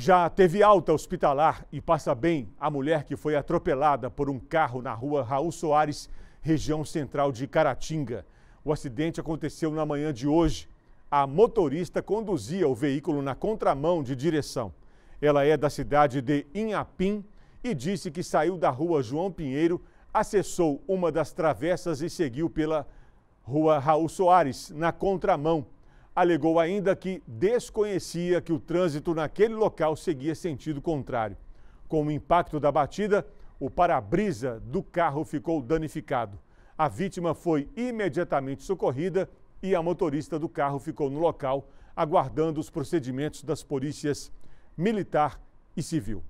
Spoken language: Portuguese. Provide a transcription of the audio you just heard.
Já teve alta hospitalar e passa bem a mulher que foi atropelada por um carro na rua Raul Soares, região central de Caratinga. O acidente aconteceu na manhã de hoje. A motorista conduzia o veículo na contramão de direção. Ela é da cidade de Inhapim e disse que saiu da rua João Pinheiro, acessou uma das travessas e seguiu pela rua Raul Soares, na contramão alegou ainda que desconhecia que o trânsito naquele local seguia sentido contrário. Com o impacto da batida, o para-brisa do carro ficou danificado. A vítima foi imediatamente socorrida e a motorista do carro ficou no local, aguardando os procedimentos das polícias militar e civil.